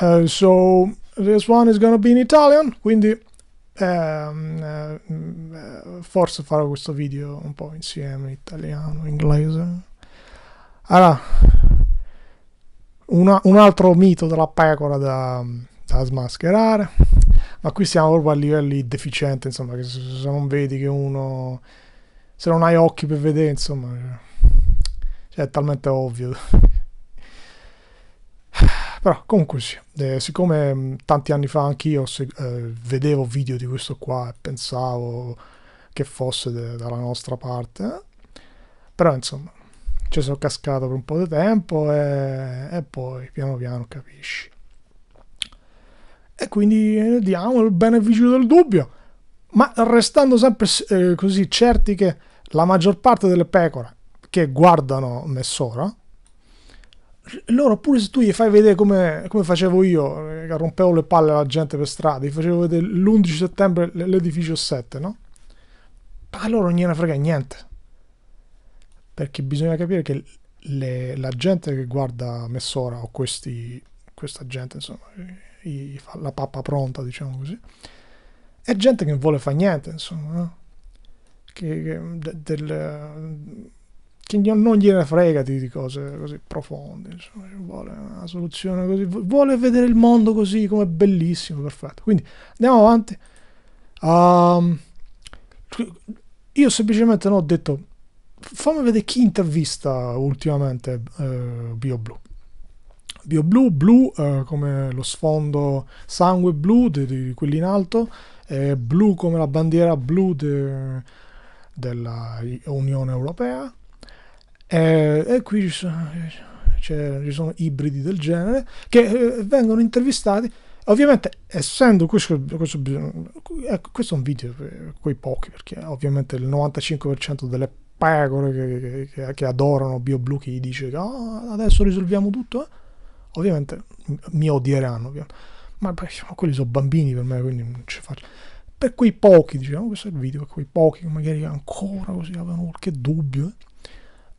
Uh, so this one is gonna be in Italian, quindi um, uh, forse farò questo video un po' insieme, italiano, inglese. Allora, una, un altro mito della pecora da, da smascherare, ma qui siamo proprio a livelli deficienti, insomma, che se, se non vedi che uno... se non hai occhi per vedere, insomma... Cioè, è talmente ovvio però comunque sì, eh, siccome mh, mm, tanti anni fa anch'io se, eh, vedevo video di questo qua e pensavo che fosse de- dalla nostra parte, eh, però insomma ci sono cascato per un po' di tempo e, e poi piano piano capisci. E quindi eh, diamo il beneficio del dubbio, ma restando sempre eh, così certi che la maggior parte delle pecore che guardano Messora loro pure se tu gli fai vedere come, come facevo io, eh, che rompevo le palle alla gente per strada, gli facevo vedere l'11 settembre l'edificio 7, no? A loro non gliene frega niente. Perché bisogna capire che le, la gente che guarda Messora o questi, questa gente, insomma, gli fa la pappa pronta, diciamo così, è gente che non vuole fare niente, insomma, no? Che, che, del, che non gliene frega di cose così profonde, insomma, cioè, vuole una soluzione così, vuole vedere il mondo così come bellissimo, perfetto. Quindi andiamo avanti. Um, io semplicemente non ho detto, fammi vedere chi intervista ultimamente eh, BioBlue. BioBlue, blu eh, come lo sfondo sangue blu di, di quelli in alto, eh, blu come la bandiera blu de, della Unione Europea eh, e qui ci sono, cioè, ci sono, ibridi del genere che eh, vengono intervistati. Ovviamente, essendo questo, questo, ecco, questo, è un video per quei pochi, perché ovviamente il 95% delle pecore che, che, che adorano BioBlue che gli dice che oh, adesso risolviamo tutto, eh? ovviamente mi odieranno. Ovviamente. Ma, beh, quelli sono bambini per me, quindi non ci faccio per quei pochi, diciamo, questo è il video, per quei pochi che magari ancora così avevano qualche dubbio, eh?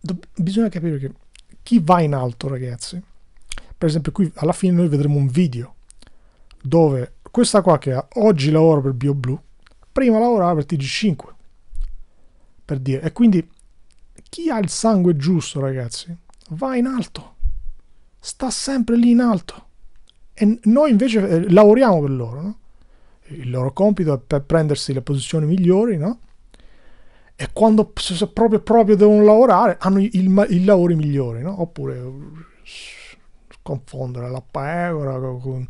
do- bisogna capire che chi va in alto, ragazzi, per esempio qui alla fine noi vedremo un video dove questa qua che oggi lavora per BioBlue, prima lavorava per TG5, per dire, e quindi chi ha il sangue giusto, ragazzi, va in alto, sta sempre lì in alto. E noi invece eh, lavoriamo per loro, no? Il loro compito è per prendersi le posizioni migliori, no? e quando proprio, proprio devono lavorare hanno il, il lavoro migliore, no? oppure uh, confondere la pecora con,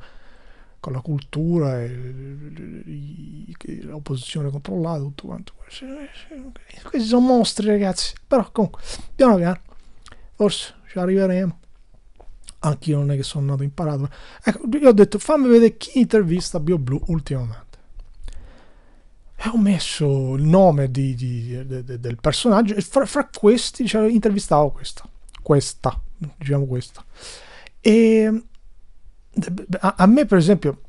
con, la cultura, e, e, l'opposizione controllata, tutto quanto. Questi sono mostri ragazzi, però comunque piano piano forse ci arriveremo. Anch'io non è che sono nato imparato. Ecco, io ho detto fammi vedere chi intervista BioBlue ultimamente e eh, ho messo il nome di, di, de, del personaggio e fra, fra questi cioè, intervistavo questa, questa, diciamo questa. E a, a me per esempio,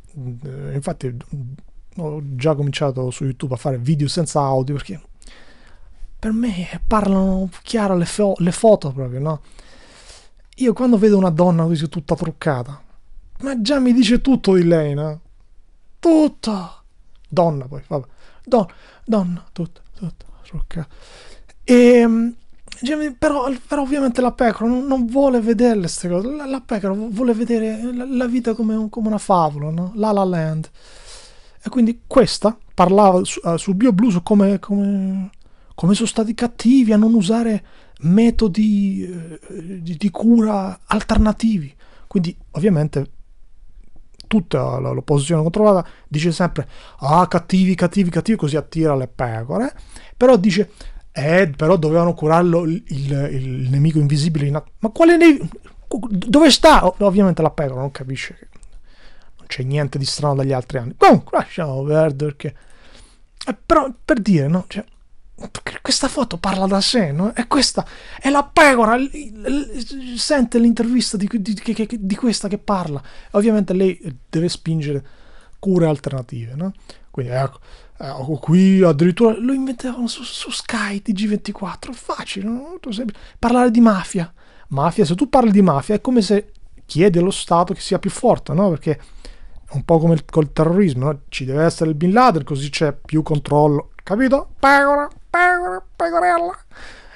eh, infatti ho già cominciato su YouTube a fare video senza audio perché per me parlano chiaro le, fo- le foto proprio, no? Io quando vedo una donna così tutta truccata, ma già mi dice tutto di lei, no? Tutto! Donna poi, vabbè don, donna, tutta, tutta, succa. E, ehm, però, però, ovviamente la pecora non, non vuole vederle queste cose, la, la, pecora vuole vedere la, la vita come, un, come, una favola, no? La La Land. E quindi questa parlava su, uh, eh, su BioBlue su come, come, come, sono stati cattivi a non usare metodi uh, di, di cura alternativi. Quindi ovviamente tutta l'opposizione controllata dice sempre ah cattivi, cattivi, cattivi, così attira le pecore, però dice eh, però dovevano curarlo il, il, il nemico invisibile, in ma quale nemico? Dove sta? Oh, ovviamente la pecora non capisce che non c'è niente di strano dagli altri anni. Comunque, lasciamo perdere perché... Eh, però per dire, no? Cioè, questa foto parla da sé, no? E questa è la pecora. Sente l'intervista di, di, di, di questa che parla. Ovviamente lei deve spingere cure alternative, no? Quindi ecco, ecco qui addirittura lo inventavano su, su Sky TG24. Facile, no? parlare di mafia. Mafia, se tu parli di mafia è come se chiedi allo Stato che sia più forte, no? Perché è un po' come il, col terrorismo, no? Ci deve essere il Bin Laden, così c'è più controllo. Capito? Pecora! pecorella.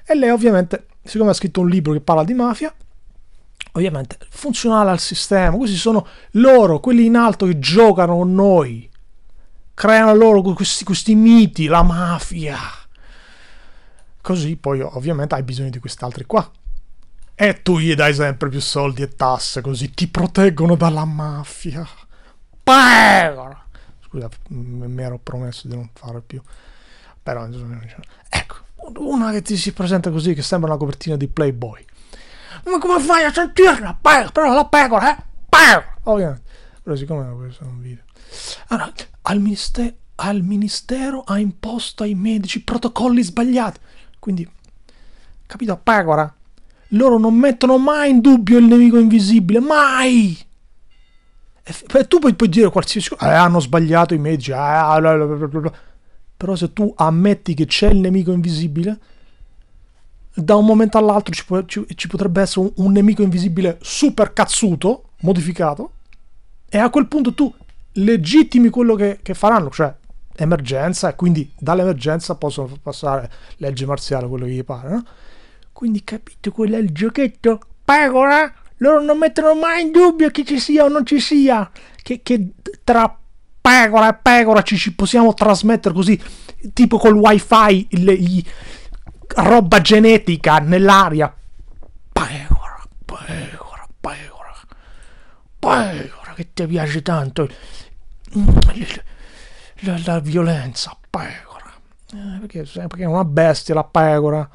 E lei ovviamente, siccome ha scritto un libro che parla di mafia, ovviamente funzionale al sistema. Questi sono loro, quelli in alto che giocano con noi. Creano loro questi, questi miti, la mafia. Così poi ovviamente hai bisogno di quest'altri qua. E tu gli dai sempre più soldi e tasse, così ti proteggono dalla mafia. Pera! Scusa, mi ero promesso di non fare più però ecco una che ti si presenta così che sembra una copertina di Playboy ma come fai a sentirla per, però la pecora eh ovviamente però siccome questo è un video allora al ministero al ministero ha imposto ai medici protocolli sbagliati quindi capito a pecora loro non mettono mai in dubbio il nemico invisibile mai e tu puoi, puoi dire qualsiasi cosa eh, hanno sbagliato i medici eh, ah, bla bla bla però se tu ammetti che c'è il nemico invisibile, da un momento all'altro ci, può, ci, ci potrebbe essere un, un, nemico invisibile super cazzuto, modificato, e a quel punto tu legittimi quello che, che faranno, cioè emergenza, e quindi dall'emergenza possono passare legge marziale, quello che gli pare, no? Quindi capite quello è il giochetto? Pecora! Loro non mettono mai in dubbio che ci sia o non ci sia, che, che tra pecora e pecora ci, ci, possiamo trasmettere così, tipo col wifi, il, il, roba genetica nell'aria. Pecora, pecora, pecora, pecora che ti piace tanto. La, la violenza, pecora. Eh, perché, perché è una bestia la pecora,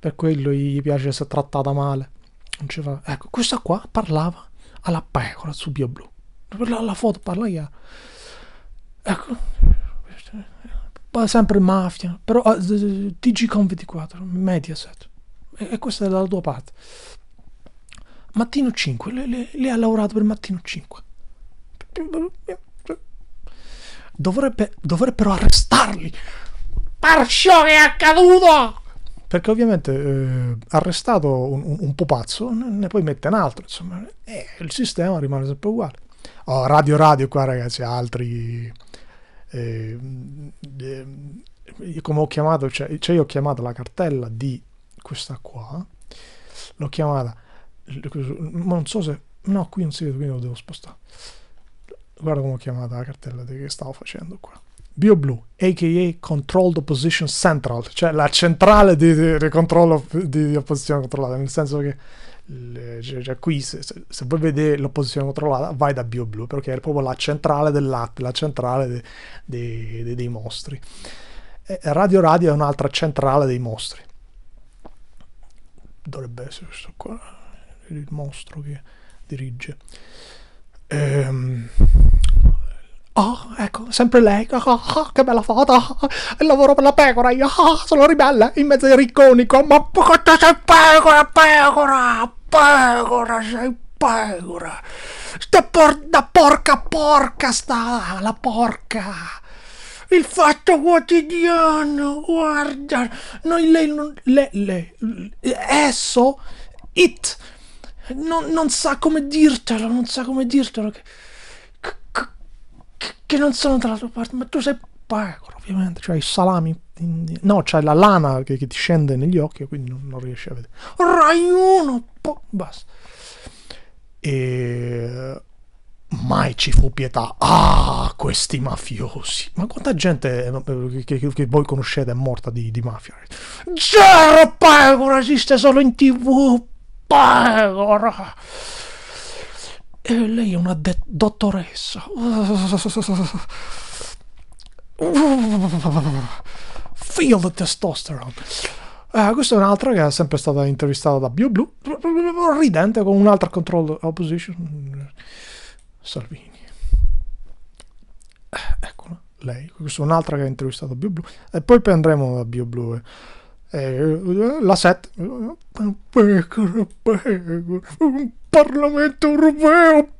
per quello gli piace essere trattata male. Non ci Ecco, questa qua parlava alla pecora su Bio Blu. La, la foto parla io. Ecco, poi sempre mafia, però ah, TG 24, Mediaset, e, questa è dalla tua parte. Mattino 5, lei, lei, lei ha lavorato per Mattino 5. Dovrebbe, dovrebbero arrestarli per ciò che è accaduto perché ovviamente eh, arrestato un, un, pupazzo ne poi mette un altro insomma e eh, il sistema rimane sempre uguale oh, radio radio qua ragazzi altri eh, eh, come ho chiamato, cioè, cioè, io ho chiamato la cartella di questa qua, l'ho chiamata, ma non so se, no qui non si vede, quindi lo devo spostare, guarda come ho chiamata la cartella di che stavo facendo qua. BioBlue, aka Controlled Opposition Central, cioè la centrale di, di, di controllo di, di opposizione controllata, nel senso che le, cioè, cioè, qui se, se, se, vuoi vedere l'opposizione controllata vai da BioBlue perché è proprio la centrale del latte, la centrale de, de, de, dei mostri. E Radio Radio è un'altra centrale dei mostri. Dovrebbe essere questo qua, il mostro che dirige. Ehm, Oh, ecco, sempre lei. Oh, oh, che bella foto. Oh, lavoro per la pecora. Io sono ribelle in mezzo ai ricconi. Ma perché sei pecora, pecora, pecora, sei pecora. Sta por- da porca, porca sta la porca. Il fatto quotidiano, guarda. Noi lei non... Le, le, esso, it, non, non sa come dirtelo, non sa come dirtelo. Che che, non sono dalla tua parte, ma tu sei barbaro, ovviamente, cioè i salami, no, c'è la lana che, che, ti scende negli occhi, quindi non, non riesci a vedere. Rai 1, po- basta. E mai ci fu pietà. Ah, questi mafiosi. Ma quanta gente che, eh, eh, che, che voi conoscete è morta di, di mafia? Zero pecora esiste solo in tv. Pecora. E lei è una dottoressa. Feel the testosterone. Uh, questa è un'altra che è sempre stata intervistata da Bio Blue, ridente con un'altra control opposition. Salvini. Eh, eccola, lei. Questa è un'altra che ha intervistato BioBlue. E poi andremo a BioBlue. Eh la SET un Parlamento europeo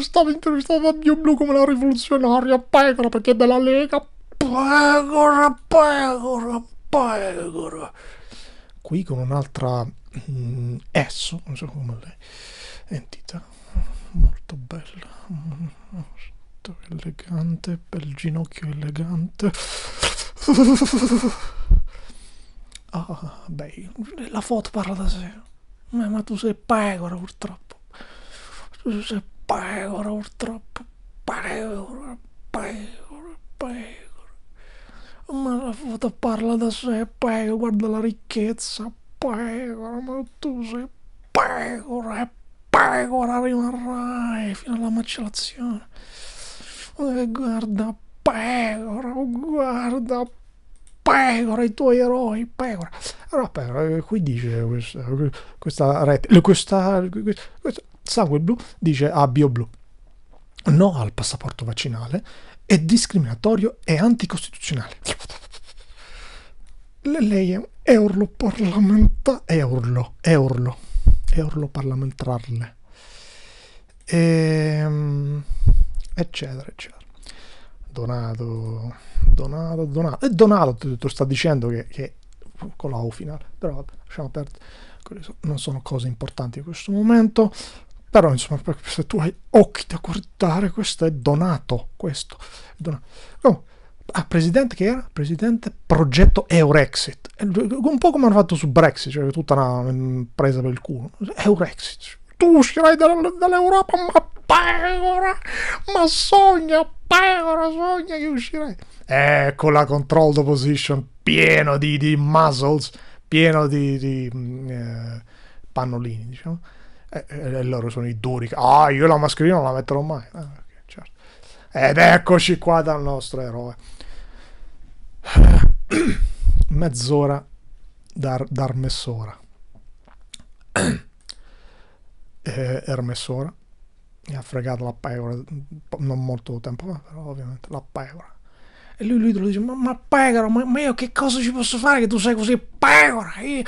Stavo stata a Dio Blu come la rivoluzionaria pecora perché è della Lega pecora pecora pecora qui con un'altra mm, esso non so come lei entità molto bella petto elegante, bel ginocchio elegante. Ah, ah, ah beh, la foto parla da sé. Ma, tu sei pecora, purtroppo. Tu sei pecora, purtroppo. Pecora, pecora, pecora. Ma la foto parla da sé, pecora, guarda la ricchezza, pecora, ma tu sei pecora, pecora rimarrai fino alla macellazione. Eh, guarda pecora, oh, guarda pecora, i tuoi eroi, pecora. Allora, pecora, eh, qui dice questa, questa rete, questa, eh, questa, questa sangue blu dice a ah, blu. No al passaporto vaccinale è discriminatorio e anticostituzionale. Lei è urlo parlamentare, un urlo, parlamentare. urlo, eurlo, urlo parlamentarle. Ehm eccetera, eccetera. Donato, Donato, Donato. E Donato sta dicendo che, che con la O finale, però lasciamo perdere, non sono cose importanti in questo momento. Però insomma, se tu hai occhi da guardare, questo è Donato, questo. È Donato. Oh, no. Ah, presidente che era? Presidente progetto Eurexit. Un po' come hanno fatto su Brexit, cioè tutta una presa per il culo. Eurexit. Tu uscirai dall'Europa, ma pecora, ma sogna pecora, sogna che uscirai. Ecco la controlled position pieno di, di muscles, pieno di, di mm, eh, pannolini, diciamo. E, eh, eh, e, loro sono i duri. Ah, io la mascherina non la metterò mai. Ah, certo. Ed eccoci qua dal nostro eroe. Mezz'ora dar, dar messora. Eh, Ermessora mi ha fregato la pecora, non molto tempo fa, però ovviamente la pecora. E lui, lui lo dice, ma, ma pecora, ma, ma, io che cosa ci posso fare che tu sei così pecora? Io,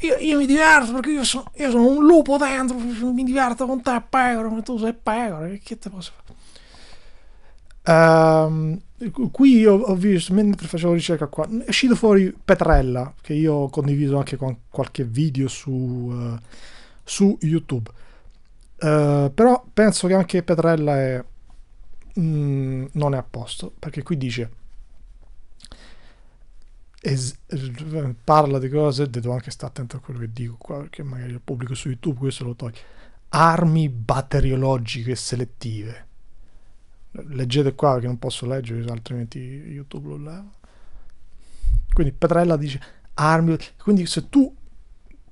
io, io mi diverto perché io, so, io sono, un lupo dentro, mi diverto con te pecora, ma tu sei pecora, che te posso fare? Um, qui io ho visto, mentre facevo ricerca qua, è uscito fuori Petrella, che io ho condiviso anche con qualche video su, uh, su YouTube. Eh, però penso che anche Petrella è, mm, non è a posto, perché qui dice... Es- parla di cose, devo anche stare attento a quello che dico qua, perché magari il pubblico su YouTube questo lo toglie. Armi batteriologiche selettive. Leggete qua perché non posso leggere, altrimenti YouTube lo leva. Quindi Petrella dice armi. Quindi se tu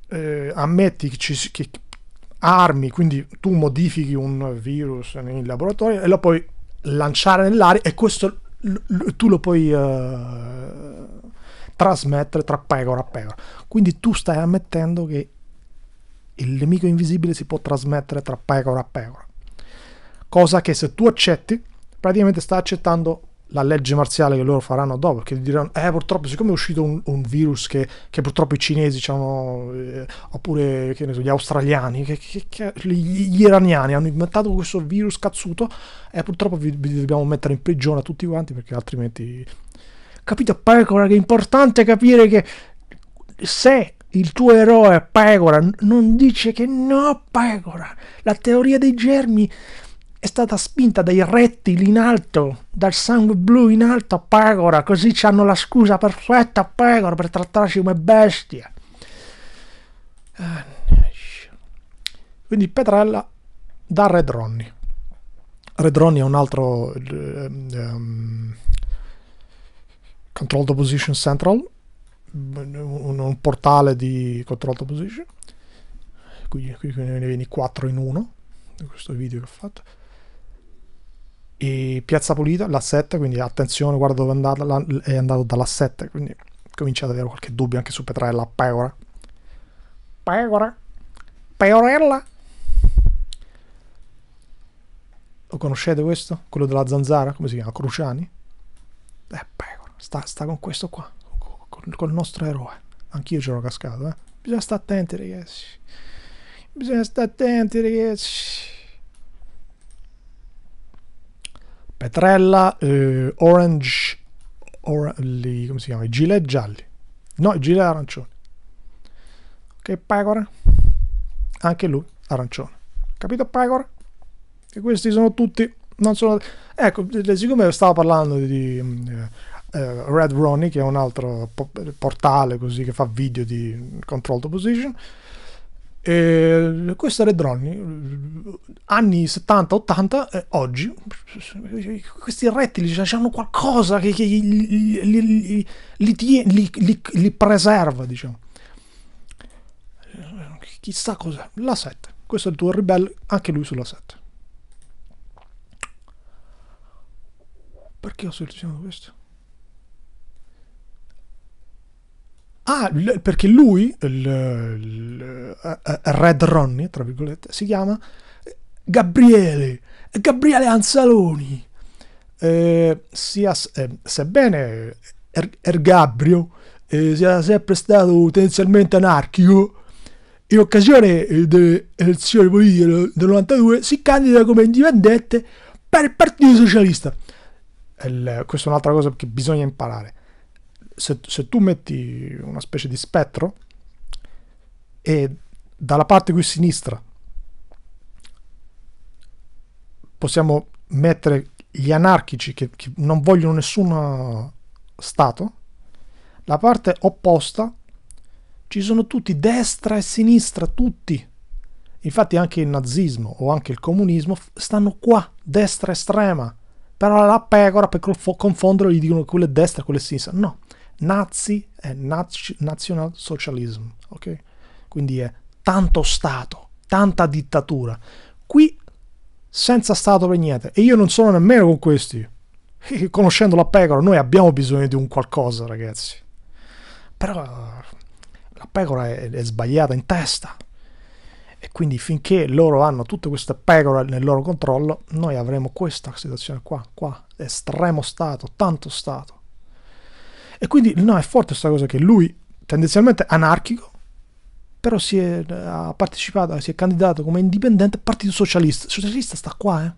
eh, ammetti che, ci, che armi, quindi tu modifichi un virus in laboratorio e lo puoi lanciare nell'aria e questo tu lo puoi uh, trasmettere tra pecora a pecora. Quindi tu stai ammettendo che il nemico invisibile si può trasmettere tra pecora a pecora. Cosa che se tu accetti, praticamente stai accettando la legge marziale che loro faranno dopo, perché diranno, eh purtroppo siccome è uscito un, un virus che, che, purtroppo i cinesi hanno, eh, oppure so, gli australiani, che, che, gli, gli, iraniani hanno inventato questo virus cazzuto, e eh, purtroppo vi, vi, dobbiamo mettere in prigione a tutti quanti perché altrimenti... Capito pecora che è importante capire che se il tuo eroe pecora non dice che no pecora, la teoria dei germi è stata spinta dai rettili in alto, dal sangue blu in alto a Pecora, così ci hanno la scusa perfetta a Pecora per trattarci come bestie. Eh, quindi Petrella da Redronni. Redronni è un altro um, eh, ehm, Controlled Position Central, un, un, portale di Controlled Position. Qui, qui ne vieni 4 in 1 in questo video che ho fatto e Piazza Pulita l'asset, quindi attenzione, guarda dove è andato, è andato dall'asset, quindi cominciate ad avere qualche dubbio anche su Petrella, Peora. Peora? Peorella? Lo conoscete questo? Quello della zanzara? Come si chiama? Cruciani? Eh, Peora, sta, sta con questo qua, con il nostro eroe. Anch'io ce l'ho cascato, eh. Bisogna stare attenti, ragazzi. Bisogna stare attenti, ragazzi. Petrella, eh, Orange, or, li, come si chiama? I gilet gialli. No, i gilet arancioni. Ok, Pecora. Anche lui arancione. Capito Pecora? E questi sono tutti... Non sono... Ecco, siccome stavo parlando di... Mm, eh, Red Ronnie, che è un altro portale così che fa video di controlled to position, e questo era Redronni, anni 70-80, eh, oggi questi rettili cioè, hanno qualcosa che, che li, li, li, li, preserva, diciamo. Chissà cos'è. La 7. Questo è il tuo ribelle, anche lui sulla 7. Perché ho selezionato questo? Ah, l- perché lui, il, eh, eh, Red Ronnie, tra virgolette, si chiama eh, Gabriele, Gabriele Anzaloni. Eh, sia, eh, sebbene er- Ergabrio eh, sia sempre stato tendenzialmente anarchico, in occasione delle elezioni politiche del 92 si candida come indipendente per il Partito Socialista. Il, questa è un'altra cosa che bisogna imparare se, se tu metti una specie di spettro e dalla parte qui sinistra possiamo mettere gli anarchici che, che non vogliono nessun stato, la parte opposta ci sono tutti, destra e sinistra, tutti. Infatti anche il nazismo o anche il comunismo stanno qua, destra estrema. Però la pecora per confondere gli dicono quelle destra e quelle sinistra. No, Nazi è national socialism, ok? Quindi è tanto Stato, tanta dittatura. Qui senza Stato per niente. E io non sono nemmeno con questi. conoscendo la pecora, noi abbiamo bisogno di un qualcosa, ragazzi. Però la pecora è, è sbagliata in testa. E quindi finché loro hanno tutte queste pecore nel loro controllo, noi avremo questa situazione qua, qua, estremo Stato, tanto Stato. E quindi no, è forte questa cosa che lui, tendenzialmente anarchico, però si è, eh, ha partecipato, si è candidato come indipendente al Partito Socialista. Socialista sta qua, eh.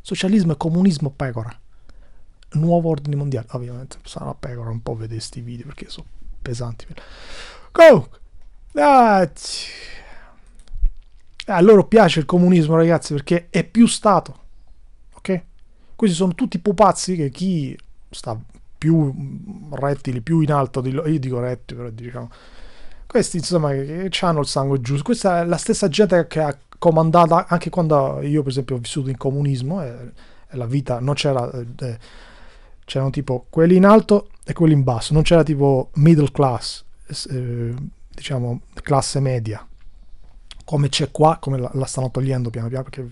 Socialismo e comunismo pecora. Nuovo ordine mondiale, ovviamente, sarà una pecora un po' vedere questi video perché sono pesanti. Comunque, ah, a loro piace il comunismo, ragazzi, perché è più Stato. Ok? Questi sono tutti pupazzi che chi sta più rettili, più in alto di loro. Io dico rettili, però diciamo. Questi, insomma, hanno il sangue giusto. Questa è la stessa gente che ha comandato anche quando io, per esempio, ho vissuto in comunismo e, eh, e la vita non c'era. Eh, eh, c'erano tipo quelli in alto e quelli in basso, non c'era tipo middle class, eh, diciamo classe media, come c'è qua, come la, la stanno togliendo piano piano perché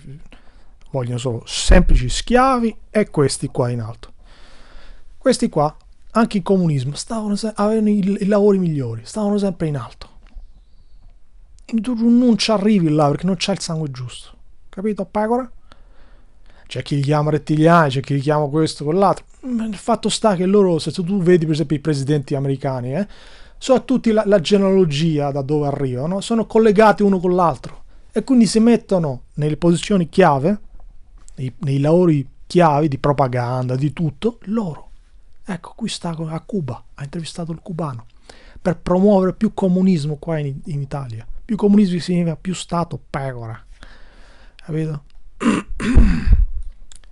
vogliono solo semplici schiavi e questi qua in alto. Questi qua, anche il comunismo, stavano, avevano i, i lavori migliori, stavano sempre in alto. E tu non ci arrivi là perché non c'è il sangue giusto. Capito, Pagora? C'è chi li chiama rettiliani, c'è chi li chiama questo, quell'altro. Il fatto sta che loro, se tu vedi per esempio i presidenti americani, eh, so a tutti la, la genealogia da dove arrivano, sono collegati uno con l'altro e quindi si mettono nelle posizioni chiave, nei, nei lavori chiave di propaganda, di tutto, loro. Ecco, qui sta a Cuba, ha intervistato il cubano, per promuovere più comunismo qua in, in Italia. Più comunismo significa più Stato, pecora. Capito?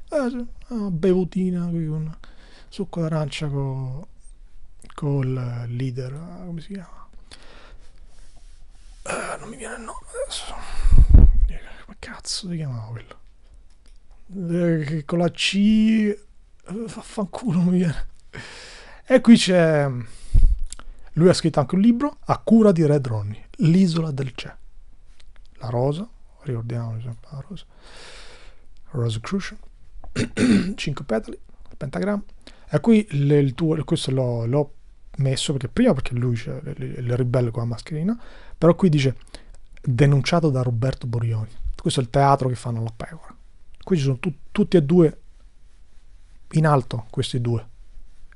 eh, bevutina, qui un succo d'arancia con il leader, ah, come si chiama? Eh, non mi viene il nome adesso. Eh, come cazzo si chiamava quello? Eh, con la C... Eh, vaffanculo, mi viene. E qui c'è... Lui ha scritto anche un libro a cura di Red Ronnie, L'isola del C'è. La rosa, ricordiamoci la rosa. Rosicrucian, 5 petali, pentagramma. E qui le, il tuo, questo l'ho, l'ho, messo perché prima perché lui c'è il ribelle con la mascherina, però qui dice denunciato da Roberto Borioni. Questo è il teatro che fanno la pecora. Qui ci sono tu, tutti e due in alto, questi due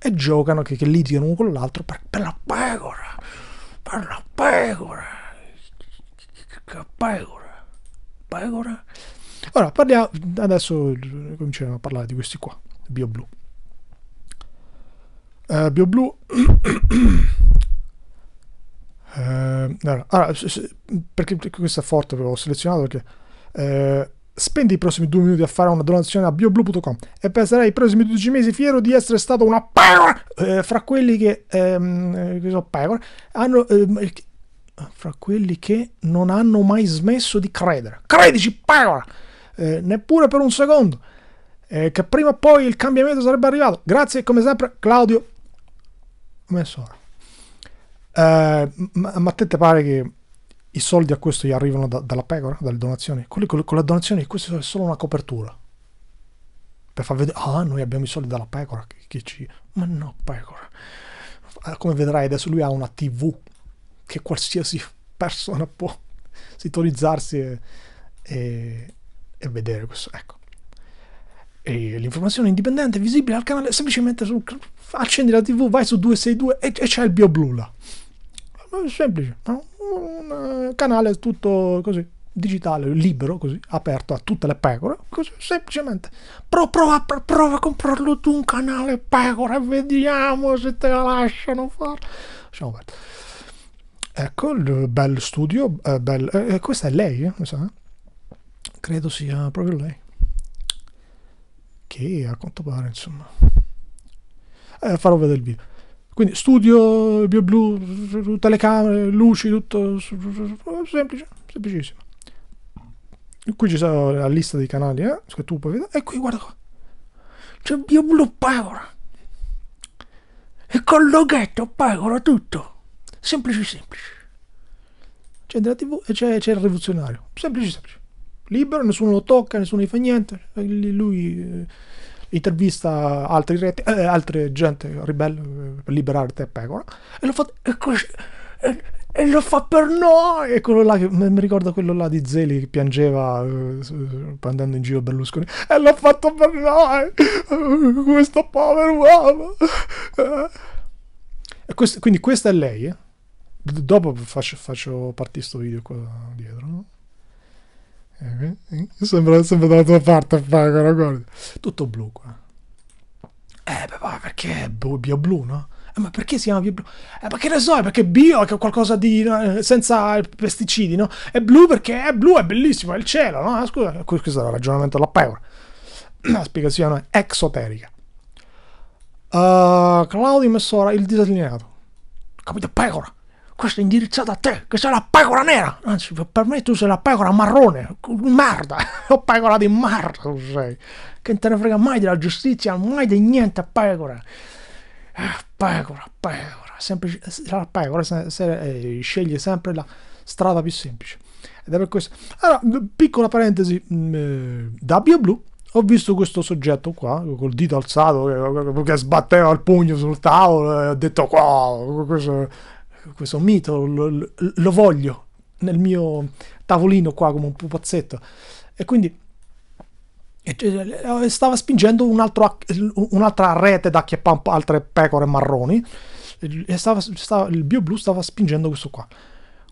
e giocano, che, che litigano uno con l'altro per, per la pecora, per la pecora, che pecora, pecora. Ora parliamo, adesso cominciamo a parlare di questi qua, BioBlue. Uh, BioBlue... uh, eh, allora, allora, perché questo è forte, l'ho selezionato perché... Uh, Spendi i prossimi due minuti a fare una donazione a bioblue.com e passerai i prossimi 12 mesi fiero di essere stato una pecora eh, fra quelli che, ehm, eh, che so, pecora, hanno, eh, fra quelli che non hanno mai smesso di credere. Credici, pecora! Eh, neppure per un secondo. Eh, che prima o poi il cambiamento sarebbe arrivato. Grazie, come sempre, Claudio. Messo. Eh, ma, ma a te pare che i soldi a questo gli arrivano da, dalla pecora, dalle donazioni. Quelli con, con le donazioni, questa è solo una copertura. Per far vedere, ah, noi abbiamo i soldi dalla pecora, che, che ci... Ma no, pecora. Ah, come vedrai adesso lui ha una TV che qualsiasi persona può sintonizzarsi e, e, e vedere questo. Ecco. E l'informazione indipendente è visibile al canale semplicemente accendi la TV, vai su 262 e, e c'è il bio blu là. Ah, semplice, no? un eh, canale tutto così, digitale, libero, così, aperto a tutte le pecore, così, semplicemente. Pro, prova, prova, a comprarlo tu un canale pecore, e vediamo se te la lasciano fare. Lasciamo perdere. Ecco, il bel studio, eh, bel, eh, eh questa è lei, eh, sa eh? credo sia proprio lei. Che a quanto pare, insomma. farò vedere il video. Quindi studio bio BioBlu, telecamere, luci, tutto semplice, semplicissimo. Qui ci sarà la lista dei canali, eh? che tu puoi vedere. E qui guarda qua. C'è bio blu Power. E col loghetto pagano tutto. Semplice, semplice. C'è della TV e c'è, c'è il rivoluzionario. Semplice, semplice. Libero, nessuno lo tocca, nessuno gli fa niente. Lui... Eh, intervista altri, reti, eh, altre gente ribelle eh, per liberare te pecora e lo fa e, e, e, lo fa per noi e quello là che mi ricordo quello là di Zeli che piangeva eh, andando in giro Berlusconi e l'ha fatto per noi eh, questo povero uomo eh. e questo, quindi questa è lei eh? dopo faccio, faccio partire sto video qua dietro eh, sembra, sembra dalla tua parte a fare quella guarda. Tutto blu qua. Eh, beh, perché è bio blu, no? Eh, ma perché si chiama bio blu? Eh, ma che ne so, è perché bio è qualcosa di... Eh, senza pesticidi, no? È blu perché è blu, è bellissimo, è il cielo, no? Eh, scusa, questo era il ragionamento della Paura. La spiegazione è esoterica. Uh, Claudio Messora, il disalineato. Capito, Pecora? Questo è indirizzato a te, che sei la pecora nera. Anzi, per me tu sei la pecora marrone. Merda, o pecora di merda tu sei. Che non te ne frega mai della giustizia, mai di niente, pecora. Eh, pecora, pecora. Sempre, eh, la pecora se, se, eh, sceglie sempre la strada più semplice. Ed è per questo. Allora, piccola parentesi, mm, eh, da W Blue ho visto questo soggetto qua col dito alzato che, sbatteva il pugno sul tavolo e ho detto wow, questo questo mito, lo, lo voglio nel mio tavolino qua come un pupazzetto. E quindi stava spingendo un altro, un'altra rete da acchiappare altre pecore marroni e stava, stava, il bio blu stava spingendo questo qua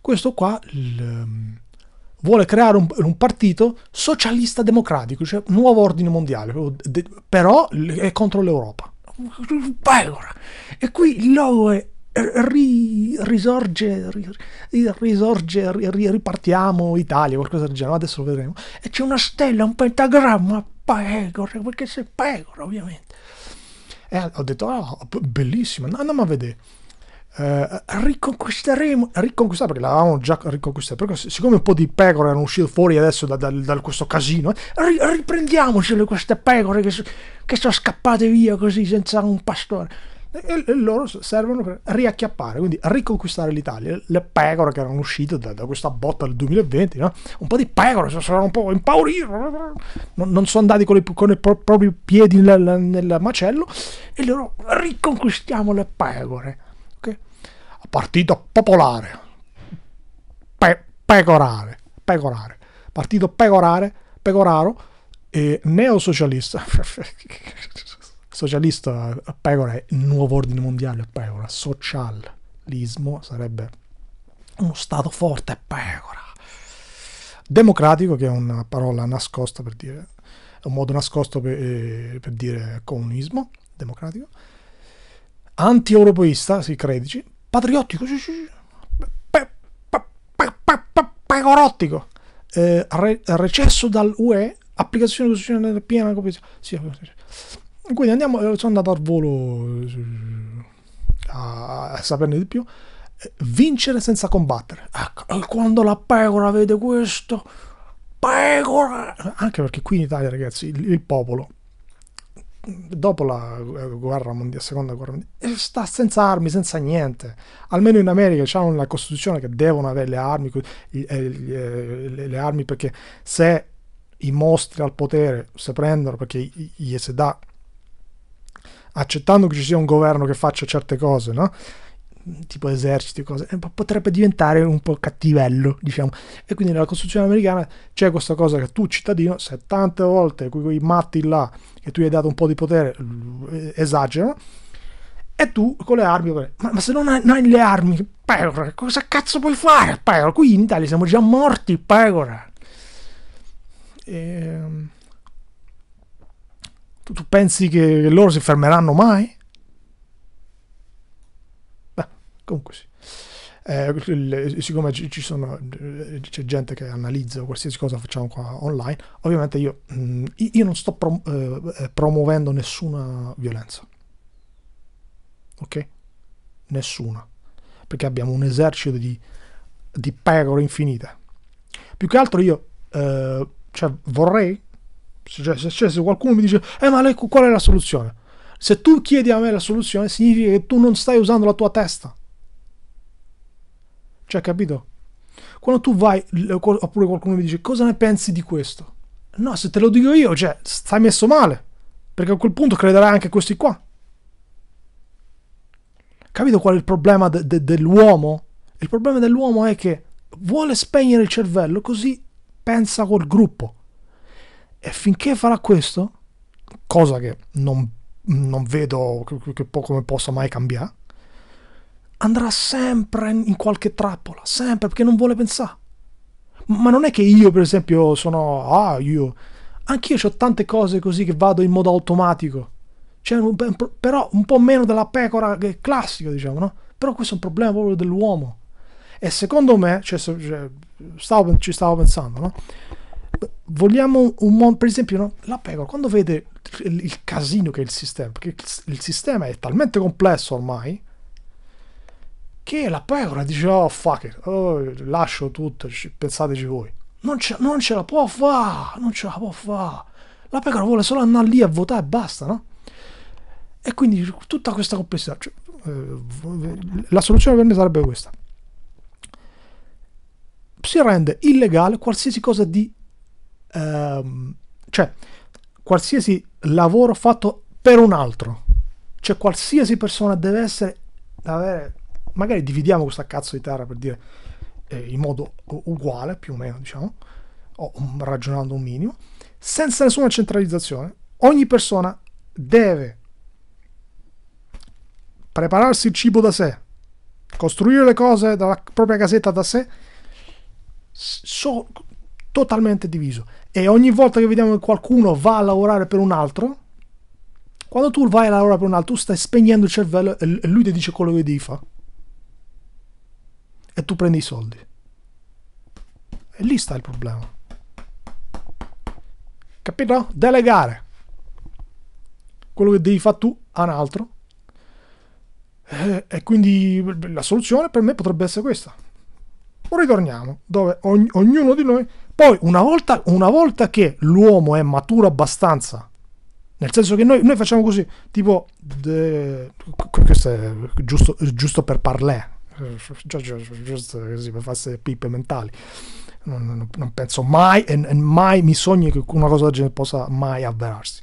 questo qua il, ehm, vuole creare un, un, partito socialista democratico cioè nuovo ordine mondiale però è contro l'Europa e qui il logo è ri, risorge, ri, risorge ri, ripartiamo Italia, qualcosa del genere, adesso lo vedremo. E c'è una stella, un pentagramma, pecore, perché sei pecore ovviamente. E ho detto, ah, oh, bellissima, andiamo a vedere. Eh, riconquisteremo, riconquistare perché l'avevamo già riconquistata, però siccome un po' di pecore erano uscite fuori adesso da, da, da questo casino, eh, ri, riprendiamocele queste pecore che, che sono scappate via così senza un pastore e, e loro servono per riacchiappare, quindi riconquistare l'Italia. Le pecore che erano uscite da, da questa botta del 2020, no? un po' di pecore si sono un po' impauriti, non, non, sono andati con, le, con i pro, propri piedi nel, nel, macello e loro riconquistiamo le pecore. Okay? Partito popolare, Pe, pecorare, pecorare, partito pecorare, pecoraro e neosocialista. socialista a pecora è il nuovo ordine mondiale a pecora, socialismo sarebbe uno Stato forte a pecora. Democratico, che è una parola nascosta per dire, è un modo nascosto per, eh, per dire comunismo, democratico. Anti-europeista, sì, credici. Patriottico, sì, sì, sì. Pe, pe, pe, pecorottico. Eh, re, recesso dall'UE, applicazione costituzionale piena. Sì, sì, sì. Quindi andiamo, eh, sono andato al volo eh, a, a saperne di più. Eh, vincere senza combattere. Ecco, e quando la pecora vede questo, pecora! Anche perché qui in Italia, ragazzi, il, il popolo dopo la guerra mondiale, seconda guerra mondiale, sta senza armi, senza niente. Almeno in America c'è una Costituzione che devono avere le armi, le armi perché se i mostri al potere se prendono perché gli si dà accettando che ci sia un governo che faccia certe cose, no? tipo eserciti, e cose, eh, potrebbe diventare un po' cattivello, diciamo. E quindi nella Costituzione americana c'è questa cosa che tu, cittadino, se tante volte quei, matti là che tu gli hai dato un po' di potere eh, esagerano, e tu con le armi, ma, ma se non hai, non hai, le armi, pecora, cosa cazzo puoi fare, pecora? Qui in Italia siamo già morti, pecora. Ehm tu pensi che loro si fermeranno mai? Beh, comunque sì. Eh, siccome ci sono, eh, c'è gente che analizza qualsiasi cosa facciamo qua online, ovviamente io, mm, io non sto prom- eh, eh, promuovendo nessuna violenza. Ok? Nessuna. Perché abbiamo un esercito di, di pecore infinite. Più che altro io eh, cioè, vorrei cioè, se, cioè, se qualcuno mi dice, eh, ma lei, qual è la soluzione? Se tu chiedi a me la soluzione, significa che tu non stai usando la tua testa. Cioè, capito? Quando tu vai, oppure qualcuno mi dice, cosa ne pensi di questo? No, se te lo dico io, cioè, stai messo male. Perché a quel punto crederai anche questi qua. Capito qual è il problema de- de- dell'uomo? Il problema dell'uomo è che vuole spegnere il cervello così pensa col gruppo. E finché farà questo, cosa che non, non vedo che, che, come possa mai cambiare, andrà sempre in qualche trappola, sempre, perché non vuole pensare. Ma non è che io, per esempio, sono... Ah, io... Anch'io ho tante cose così che vado in modo automatico. Cioè, però un po' meno della pecora classica, diciamo, no? Però questo è un problema proprio dell'uomo. E secondo me, cioè, cioè, stavo, ci stavo pensando, no? vogliamo un mondo, per esempio, no? la pecora, quando vede il casino che è il sistema, perché il sistema è talmente complesso ormai, che la pecora dice, oh fuck it, oh, lascio tutto, pensateci voi. Non ce, non ce la può fare, non ce la può fare. La pecora vuole solo andare lì a votare e basta, no? E quindi tutta questa complessità, cioè, eh, la soluzione per me sarebbe questa si rende illegale qualsiasi cosa di ehm, cioè qualsiasi lavoro fatto per un altro, cioè qualsiasi persona deve essere, avere, magari dividiamo questa cazzo di terra per dire eh, in modo uguale più o meno diciamo, o ragionando un minimo, senza nessuna centralizzazione, ogni persona deve prepararsi il cibo da sé, costruire le cose dalla propria casetta da sé, so, totalmente diviso e ogni volta che vediamo che qualcuno va a lavorare per un altro, quando tu vai a lavorare per un altro, tu stai spegnendo il cervello e lui ti dice quello che devi fare. E tu prendi i soldi. E lì sta il problema. Capito? Delegare. Quello che devi fare tu a un altro. Eh, e, quindi la soluzione per me potrebbe essere questa. ritorniamo dove ogni, ognuno di noi poi una volta, una volta che l'uomo è maturo abbastanza, nel senso che noi, noi facciamo così, tipo, de, questo è giusto, giusto per parlè, giusto così, per farsi pippe mentali. Non, non, non penso mai e, mai mi sogni che una cosa del genere possa mai avverarsi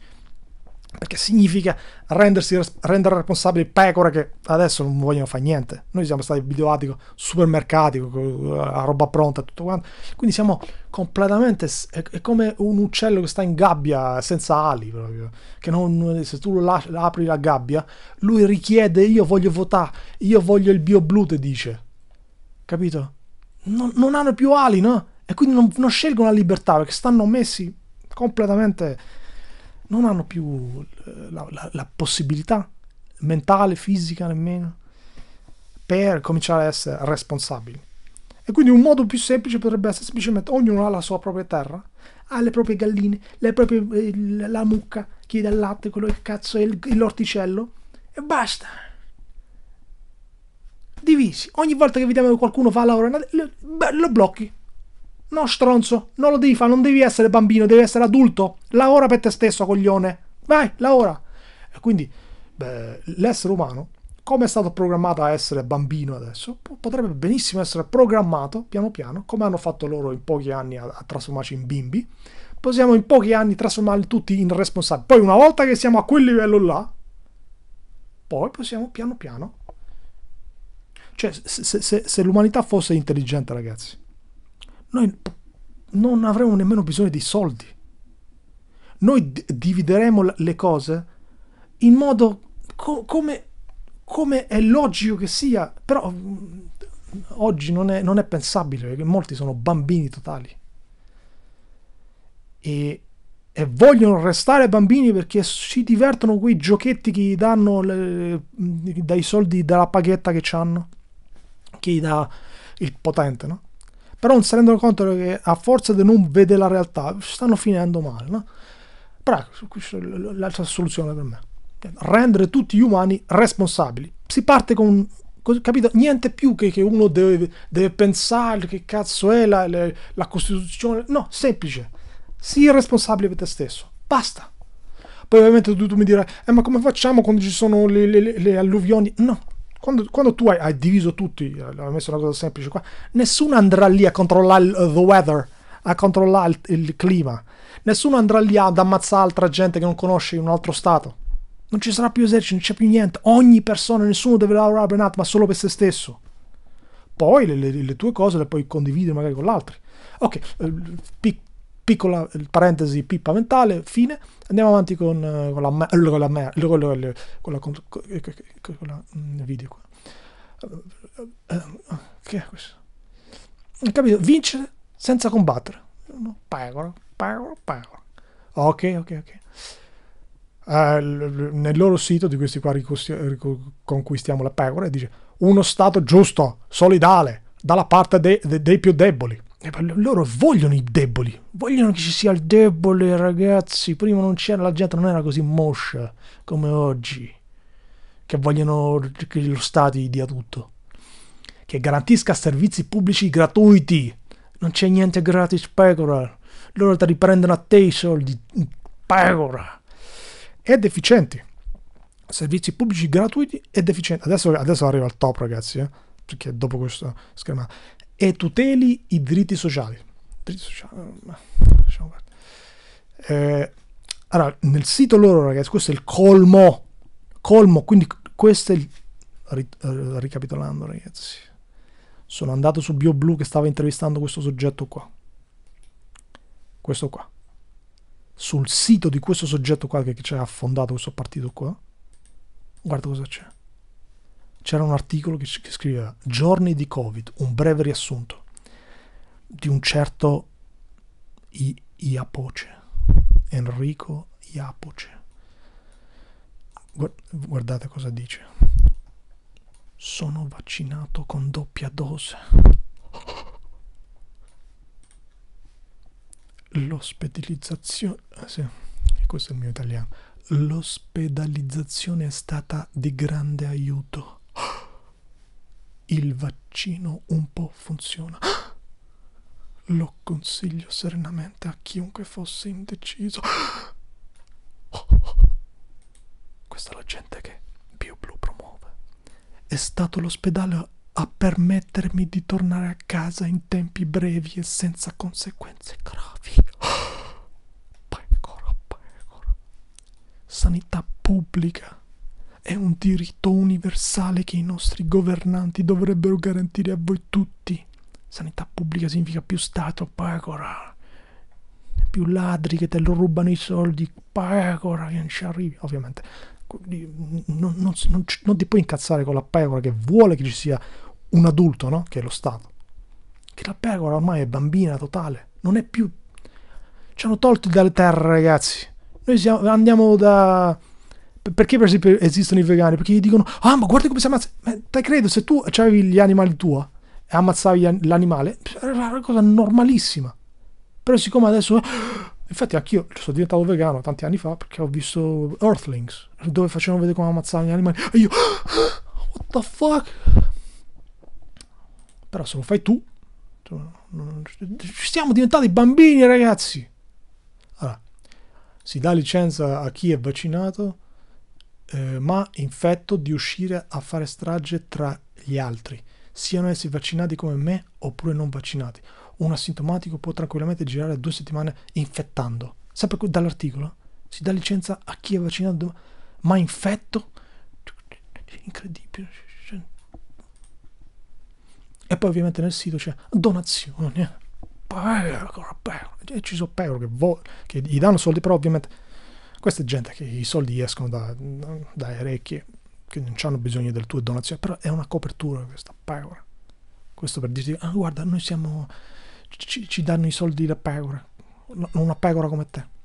perché significa rendersi, rendere responsabile pecore che adesso non vogliono fare niente. Noi siamo stati abituati con supermercati, con la roba pronta e tutto quanto. Quindi siamo completamente. È, è, come un uccello che sta in gabbia senza ali. Proprio. Che non, se tu lo apri la gabbia, lui richiede: Io voglio votare, io voglio il bio blu. Te dice, capito? Non, non hanno più ali, no? E quindi non, non scelgono la libertà perché stanno messi completamente non hanno più eh, la, la, la possibilità mentale, fisica nemmeno, per cominciare a essere responsabili. E quindi un modo più semplice potrebbe essere semplicemente ognuno ha la sua propria terra, ha le proprie galline, le proprie, la mucca, chi dà il latte, quello che cazzo è, l'orticello, e basta. Divisi. Ogni volta che vediamo che qualcuno fa la ora, lo blocchi. No, stronzo, non lo devi fare, non devi essere bambino, devi essere adulto. Lavora per te stesso, coglione. Vai, lavora. E quindi beh, l'essere umano, come è stato programmato a essere bambino adesso, potrebbe benissimo essere programmato piano piano, come hanno fatto loro in pochi anni a, a trasformarci in bimbi. Possiamo in pochi anni trasformarli tutti in responsabili. Poi una volta che siamo a quel livello là, poi possiamo piano piano. Cioè, se, se, se l'umanità fosse intelligente, ragazzi, noi non avremo nemmeno bisogno di soldi. Noi d- divideremo le cose in modo co- come, come, è logico che sia, però mm, oggi non è, non è pensabile perché molti sono bambini totali. E, e vogliono restare bambini perché si divertono quei giochetti che gli danno le, dai soldi dalla paghetta che hanno, che gli dà il potente, no? però non si rendono conto che a forza di non vedere la realtà stanno finendo male. No? Però ecco, questa è l'altra soluzione per me. Cioè, rendere tutti gli umani responsabili. Si parte con capito? Niente più che, che uno deve, deve, pensare che cazzo è la, la, la, Costituzione. No, semplice. Sii responsabile per te stesso. Basta. Poi ovviamente tu, tu mi dirai, eh, ma come facciamo quando ci sono le, le, le alluvioni? No, quando, quando tu hai, hai, diviso tutti, eh, hai messo una cosa semplice qua, nessuno andrà lì a controllare il eh, the weather, a controllare il, il clima. Nessuno andrà lì ad ammazzare altra gente che non conosce in un altro stato. Non ci sarà più esercito, non c'è più niente. Ogni persona, nessuno deve lavorare per un'altra, ma solo per se stesso. Poi le, le, le, tue cose le puoi condividere magari con l'altro. Ok, eh, pic- piccola parentesi pippa mentale, fine, andiamo avanti con, eh, con la, con la, con la, con la, con la mm, video qua. Eh, eh, che è questo? Non capito, vincere senza combattere. Pecora, pecora, pecora. Ok, ok, ok. Eh, nel loro sito di questi qua riconquistiamo la pecora e dice uno stato giusto, solidale, dalla parte de, de, dei più deboli. Eh, loro vogliono i deboli, vogliono che ci sia il debole, ragazzi. Prima non c'era, la gente non era così moscia come oggi, che vogliono che lo Stato dia tutto, che garantisca servizi pubblici gratuiti. Non c'è niente gratis, pecora. Loro ti riprendono a te i soldi, pecora. Ed efficienti. Servizi pubblici gratuiti ed efficienti. Adesso, adesso arriva il top, ragazzi, eh? perché dopo questo scherma e tuteli i diritti sociali. Diritti sociali ah, eh, allora, nel sito loro, ragazzi, questo è il colmo. Colmo, quindi questo è il... Eh, ricapitolando, ragazzi. Sono andato su BioBlue che stava intervistando questo soggetto qua. Questo qua. Sul sito di questo soggetto qua che ci ha fondato questo partito qua. Guarda cosa c'è c'era un articolo che, che scriveva Giorni di Covid, un breve riassunto di un certo I, Iapoce, Enrico Iapoce. Guardate cosa dice. Sono vaccinato con doppia dose. L'ospedalizzazione... Ah, sì, questo è il mio italiano. L'ospedalizzazione è stata di grande aiuto il vaccino un po' funziona. Lo consiglio serenamente a chiunque fosse indeciso. Questa è la gente che BioBlue promuove. È stato l'ospedale a permettermi di tornare a casa in tempi brevi e senza conseguenze gravi. Oh, pecora, pecora. Sanità pubblica è un diritto universale che i nostri governanti dovrebbero garantire a voi tutti. Sanità pubblica significa più Stato, pecora. Più ladri che te lo rubano i soldi, pecora, che non ci arrivi. Ovviamente non, non, non, non ti puoi incazzare con la pecora che vuole che ci sia un adulto, no? Che è lo Stato. Che la pecora ormai è bambina totale, non è più... Ci hanno tolti dalle terre, ragazzi. Noi siamo, andiamo da perché per esempio esistono i vegani? Perché gli dicono, ah ma guarda come si ammazza, ma te credo, se tu avevi gli animali tua e ammazzavi l'animale, era una cosa normalissima. Però siccome adesso... Infatti anch'io sono diventato vegano tanti anni fa perché ho visto Earthlings, dove facevano vedere come ammazzare gli animali. E io... What the fuck? Però se lo fai tu... Siamo diventati bambini ragazzi! Allora, si dà licenza a chi è vaccinato eh, ma infetto di uscire a fare strage tra gli altri, siano essi vaccinati come me oppure non vaccinati. Un asintomatico può tranquillamente girare due settimane infettando. Sempre dall'articolo si dà licenza a chi è vaccinato ma infetto? Incredibile. E poi ovviamente nel sito c'è donazione. E Ci sono euro che, vo- che gli danno soldi, però ovviamente questa è gente che i soldi escono da, dalle orecchie, che non hanno bisogno delle tue donazioni, però è una copertura questa, paura. Questo per dirti, ah guarda, noi siamo, ci, ci danno i soldi da pecora, non una pecora come te.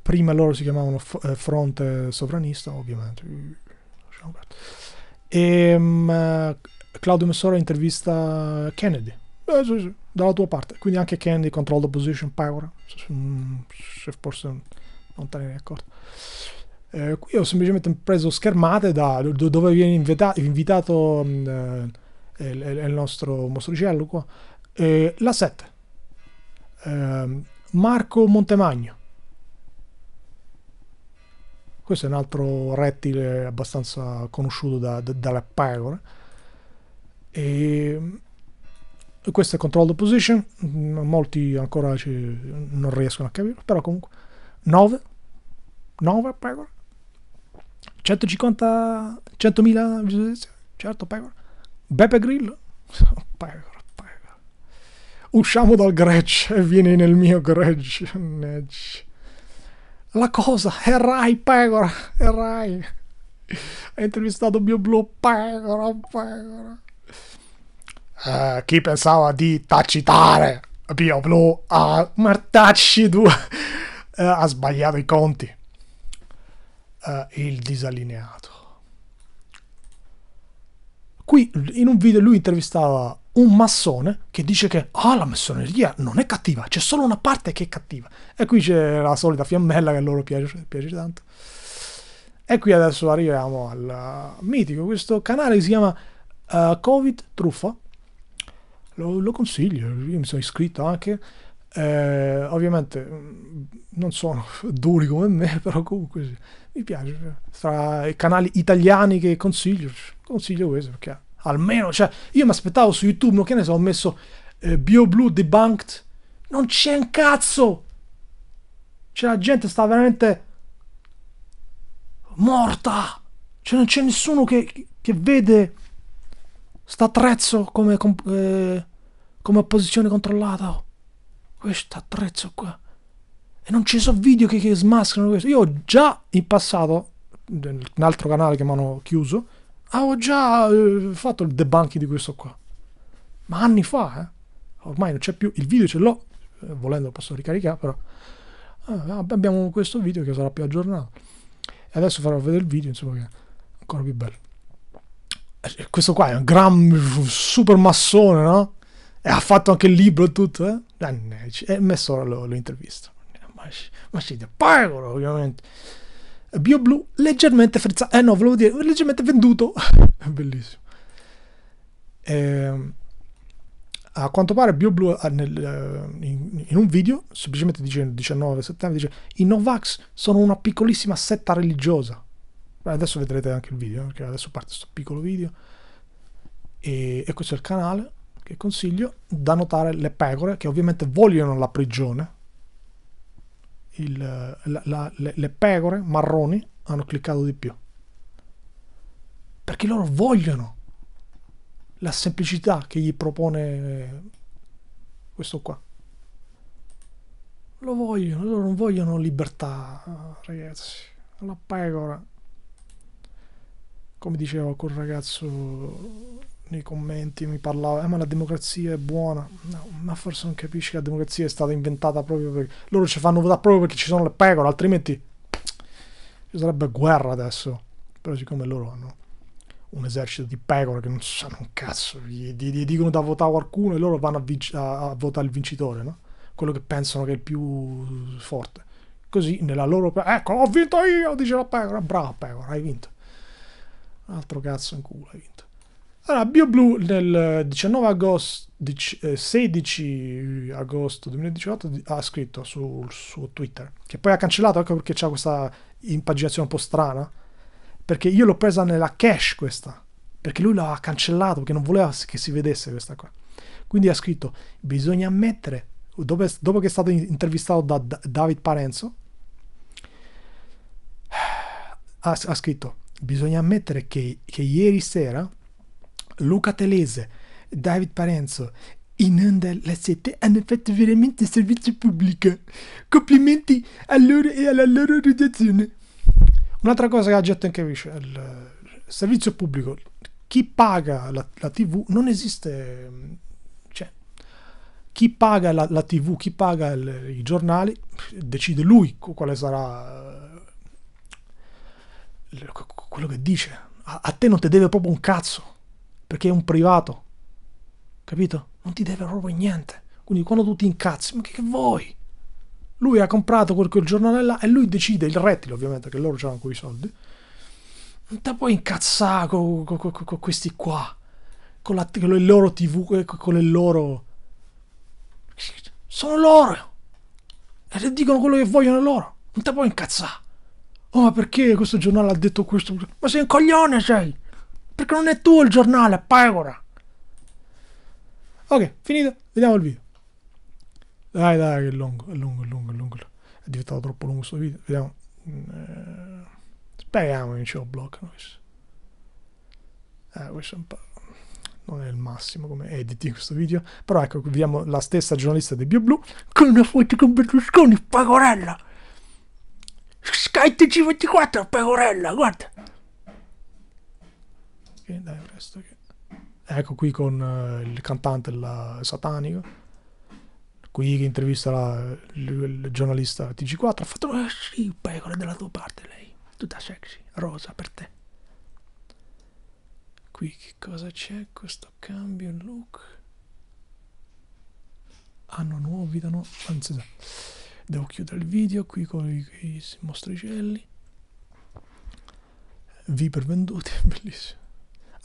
prima loro si chiamavano eh, fronte sovranista ovviamente e um, ehm, Claudio Messora intervista Kennedy eh, sì, sì dalla tua parte. Quindi anche Candy control the position power. Mm, se forse non te ne eri accorto. Eh, qui ho semplicemente preso schermate da, dove viene invita- invitato mm, eh, il, il, nostro mostriciello qua. Eh, la 7. Ehm, Marco Montemagno. Questo è un altro rettile abbastanza conosciuto da, da, dalle pecore. E ehm, questo è control the position molti ancora ci, non riescono a capire però comunque 9 9 pecora 150 100.000 visualizzazioni certo pecora Beppe Grillo pecora pecora usciamo dal gregge e vieni nel mio gregge la cosa errai Rai errai è Rai ha intervistato mio blu pecora pecora eh, chi pensava di tacitare Pio Blu a Martacci 2 eh, ha sbagliato i conti. Eh, il disallineato. Qui in un video lui intervistava un massone che dice che ah, la massoneria non è cattiva, c'è solo una parte che è cattiva. E qui c'è la solita fiammella che a loro piace, piace tanto. E qui adesso arriviamo al eh, mitico, questo canale si chiama uh, Covid Truffa, lo, lo consiglio, io mi sono iscritto anche, eh, ovviamente mm, non sono duri come me, però comunque sì, mi piace. Tra i canali italiani che consiglio, consiglio questo perché almeno, cioè, io mi aspettavo su YouTube, no, che ne so, ho messo eh, BioBlue Debunked, non c'è un cazzo! Cioè, la gente sta veramente morta! Cioè, non c'è nessuno che, che vede sta attrezzo come... Com- eh, come opposizione controllata. Oh. Questo attrezzo qua. E non ci sono video che, che smascherano questo. Io ho già in passato, un altro canale che mi hanno chiuso, avevo già eh, fatto il debunking di questo qua. Ma anni fa, eh. Ormai non c'è più, il video ce l'ho, eh, volendo posso ricaricare, però ah, abbiamo questo video che sarà più aggiornato. E adesso farò vedere il video, insomma, che è ancora più bello eh, questo qua è un gran super massone, no? E eh, ha fatto anche il libro tutto, eh? Danneggi. E eh, me l'ho, l'ho intervistato. Eh, ma ci pagano, ovviamente. Bio blu, leggermente frizzato. Eh no, volevo dire, leggermente venduto. bellissimo. E, ehm, a quanto pare bio blu in, in, un video, semplicemente dice il 19 settembre, dice i Novax sono una piccolissima setta religiosa. Adesso vedrete anche il video, perché adesso parte questo piccolo video. E, e questo è il canale che consiglio, da notare le pecore che ovviamente vogliono la prigione. Il, la, la, le, le pecore marroni hanno cliccato di più. Perché loro vogliono la semplicità che gli propone questo qua. Lo vogliono, loro non vogliono libertà, ragazzi. La pecora. Come dicevo quel ragazzo nei commenti mi parlava, eh, ma la democrazia è buona. No, ma forse non capisci che la democrazia è stata inventata proprio perché loro ci fanno votare proprio perché ci sono le pecore, altrimenti ci sarebbe guerra adesso. Però siccome loro hanno un esercito di pecore che non sanno un cazzo, gli, gli dicono da votare qualcuno e loro vanno a, vinc- a, a votare il vincitore, no? quello che pensano che è il più forte. Così nella loro... Pe- ecco, ho vinto io, dice la pecora, brava pecora, hai vinto. Un altro cazzo in culo, hai vinto. Allora, BioBlue nel 19 eh, agosto, 16 agosto 2018 ha scritto sul suo Twitter, che poi ha cancellato anche perché c'è questa impaginazione un po' strana, perché io l'ho presa nella cache questa, perché lui l'ha cancellato perché non voleva che si vedesse questa qua. Quindi ha scritto, bisogna ammettere, dopo, dopo che è stato intervistato da, da David Parenzo, ha, ha, scritto, bisogna ammettere che, che ieri sera Luca Telese, David Parenzo, inonda la sette hanno fatto veramente servizio pubblico. Complimenti a loro e alla loro redazione. Un'altra cosa che la gente anche capisce, il servizio pubblico, chi paga la, la TV non esiste, cioè, chi paga la, la TV, chi paga il, i giornali, decide lui quale sarà eh, quello che dice. A, a te non ti deve proprio un cazzo perché è un privato, capito? Non ti deve proprio niente. Quindi quando tu ti incazzi, ma che vuoi? Lui ha comprato quel, quel giornale là e lui decide, il rettile ovviamente, che loro hanno quei soldi. Non ti puoi incazzare con, con, con, con questi qua, con, la, con le loro tv, con le loro... Sono loro! E le dicono quello che vogliono loro. Non ti puoi incazzare. Oh, ma perché questo giornale ha detto questo? Ma sei un coglione, sei! Perché non è tuo il giornale, pagora. Ok, finito. Vediamo il video. Dai, dai, che è lungo, è lungo, è lungo, è lungo. È diventato troppo lungo questo video. Vediamo. Eh, speriamo che non ce lo bloccano questo. Eh, questo è un po'... Non è il massimo come editing questo video. Però ecco, vediamo la stessa giornalista di BioBlu con una foto con Berlusconi, pagorella. Sky TG24, pagorella, guarda! che, dai, presto che... Ecco qui con eh, il cantante la, satanico, qui che intervista la, il, il, giornalista TG4, ha fatto una pecora della tua parte lei, tutta sexy, rosa per te. Qui che cosa c'è? Questo cambio look hanno nuovi da no anzi devo chiudere il video qui con i, i mostricelli vi per venduti bellissimo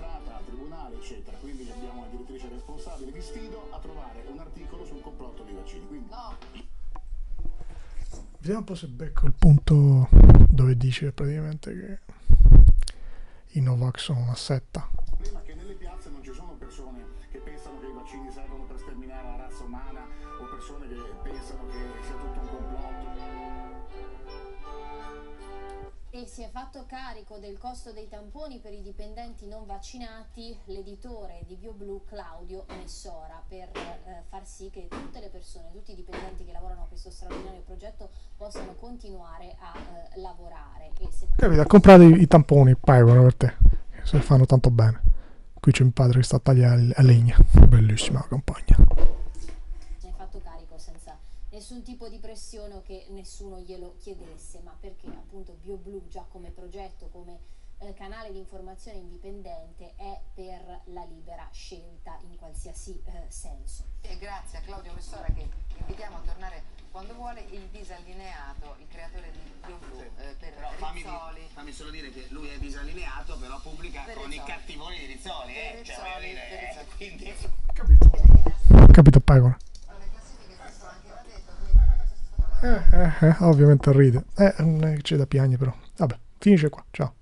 magistrata, tribunale, eccetera. Quindi abbiamo una direttrice responsabile. Vi sfido a trovare un articolo sul complotto dei vaccini. Quindi... No. Vediamo un po' se becco il punto dove dice praticamente che i Novax sono una setta. si è fatto carico del costo dei tamponi per i dipendenti non vaccinati l'editore di BioBlu Claudio Messora per eh, far sì che tutte le persone, tutti i dipendenti che lavorano a questo straordinario progetto possano continuare a eh, lavorare. E se... Capita, comprate i, i tamponi, pagano per te, se fanno tanto bene. Qui c'è un padre che sta a tagliare a legna, bellissima la campagna nessun tipo di pressione o che nessuno glielo chiedesse, ma perché appunto BioBlue già come progetto, come eh, canale di informazione indipendente è per la libera scelta in qualsiasi eh, senso. E grazie a Claudio Messora che invitiamo a tornare quando vuole il disallineato, il creatore di BioBlue sì. eh, per però fammi, fammi, solo dire che lui è disallineato però pubblica per con i cattivoni di Rizzoli, eh, cioè, Rizzoli, cioè, dire, eh, Rizzoli. quindi... Capito. Capito, Pagora. Eh, eh, eh, ovviamente ride. Eh, non c'è da piangere però. Vabbè, finisce qua. Ciao.